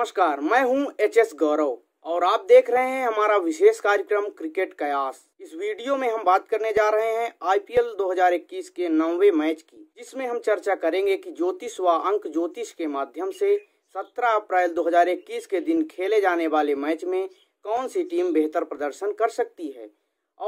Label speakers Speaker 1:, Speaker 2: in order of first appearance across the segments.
Speaker 1: नमस्कार मैं हूं एच एस गौरव और आप देख रहे हैं हमारा विशेष कार्यक्रम क्रिकेट कयास इस वीडियो में हम बात करने जा रहे हैं आईपीएल 2021 के नौवे मैच की जिसमें हम चर्चा करेंगे कि ज्योतिष व अंक ज्योतिष के माध्यम से 17 अप्रैल 2021 के दिन खेले जाने वाले मैच में कौन सी टीम बेहतर प्रदर्शन कर सकती है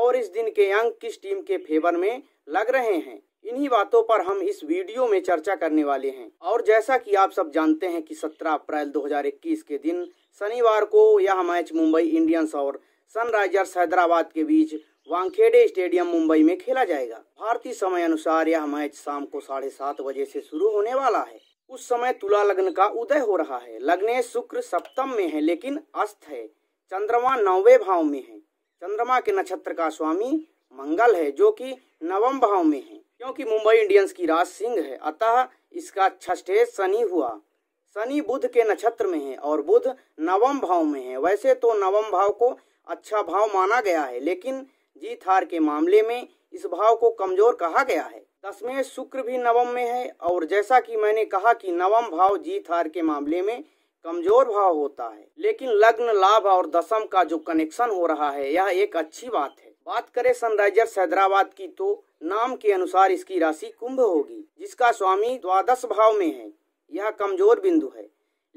Speaker 1: और इस दिन के अंक किस टीम के फेवर में लग रहे हैं इन्हीं बातों पर हम इस वीडियो में चर्चा करने वाले हैं और जैसा कि आप सब जानते हैं कि 17 अप्रैल 2021 के दिन शनिवार को यह मैच मुंबई इंडियंस और सनराइजर्स हैदराबाद के बीच वांखेड़े स्टेडियम मुंबई में खेला जाएगा भारतीय समय अनुसार यह मैच शाम को साढ़े सात बजे से शुरू होने वाला है उस समय तुला लग्न का उदय हो रहा है लग्ने शुक्र सप्तम में है लेकिन अस्त है चंद्रमा नौवे भाव में है चंद्रमा के नक्षत्र का स्वामी मंगल है जो कि नवम भाव में है क्योंकि मुंबई इंडियंस की राज सिंह है अतः इसका छठे शनि हुआ शनि बुध के नक्षत्र में है और बुध नवम भाव में है वैसे तो नवम भाव को अच्छा भाव माना गया है लेकिन जीत हार के मामले में इस भाव को कमजोर कहा गया है दसवें शुक्र भी नवम में है और जैसा कि मैंने कहा कि नवम भाव जीत हार के मामले में कमजोर भाव होता है लेकिन लग्न लाभ और दशम का जो कनेक्शन हो रहा है यह एक अच्छी बात है बात करें सनराइजर्स हैदराबाद की तो नाम के अनुसार इसकी राशि कुंभ होगी जिसका स्वामी द्वादश भाव में है यह कमजोर बिंदु है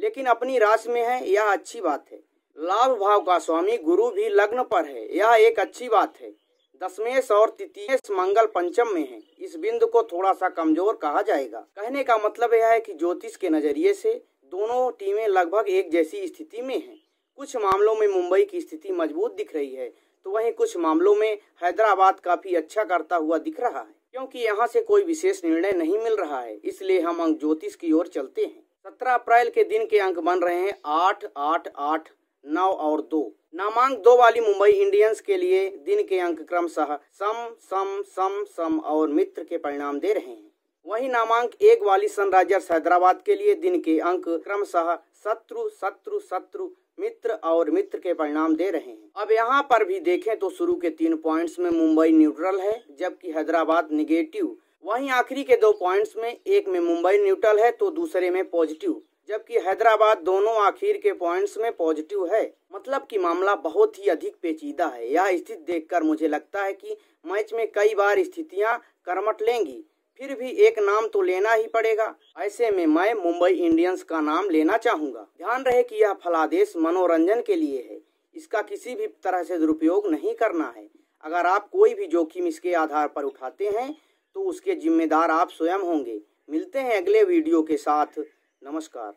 Speaker 1: लेकिन अपनी राशि में है यह अच्छी बात है लाभ भाव का स्वामी गुरु भी लग्न पर है यह एक अच्छी बात है दसमेश और तृतीय मंगल पंचम में है इस बिंदु को थोड़ा सा कमजोर कहा जाएगा कहने का मतलब यह है कि ज्योतिष के नजरिए से दोनों टीमें लगभग एक जैसी स्थिति में हैं। कुछ मामलों में मुंबई की स्थिति मजबूत दिख रही है तो वहीं कुछ मामलों में हैदराबाद काफी अच्छा करता हुआ दिख रहा है क्योंकि यहाँ से कोई विशेष निर्णय नहीं मिल रहा है इसलिए हम अंक ज्योतिष की ओर चलते हैं सत्रह अप्रैल के दिन के अंक बन रहे हैं आठ आठ आठ नौ और दो नामांक दो वाली मुंबई इंडियंस के लिए दिन के अंक क्रमशः सम सम सम सम और मित्र के परिणाम दे रहे हैं वहीं नामांक एक वाली सनराइजर्स हैदराबाद के लिए दिन के अंक क्रमशः शत्रु शत्रु शत्रु मित्र और मित्र के परिणाम दे रहे हैं अब यहाँ पर भी देखें तो शुरू के तीन पॉइंट्स में मुंबई न्यूट्रल है जबकि हैदराबाद निगेटिव वहीं आखिरी के दो पॉइंट्स में एक में मुंबई न्यूट्रल है तो दूसरे में पॉजिटिव जबकि हैदराबाद दोनों आखिर के पॉइंट्स में पॉजिटिव है मतलब कि मामला बहुत ही अधिक पेचीदा है यह स्थिति देखकर मुझे लगता है कि मैच में कई बार स्थितियां करमट लेंगी फिर भी एक नाम तो लेना ही पड़ेगा ऐसे में मैं मुंबई इंडियंस का नाम लेना चाहूंगा ध्यान रहे कि यह फलादेश मनोरंजन के लिए है इसका किसी भी तरह से दुरुपयोग नहीं करना है अगर आप कोई भी जोखिम इसके आधार पर उठाते हैं तो उसके जिम्मेदार आप स्वयं होंगे मिलते हैं अगले वीडियो के साथ नमस्कार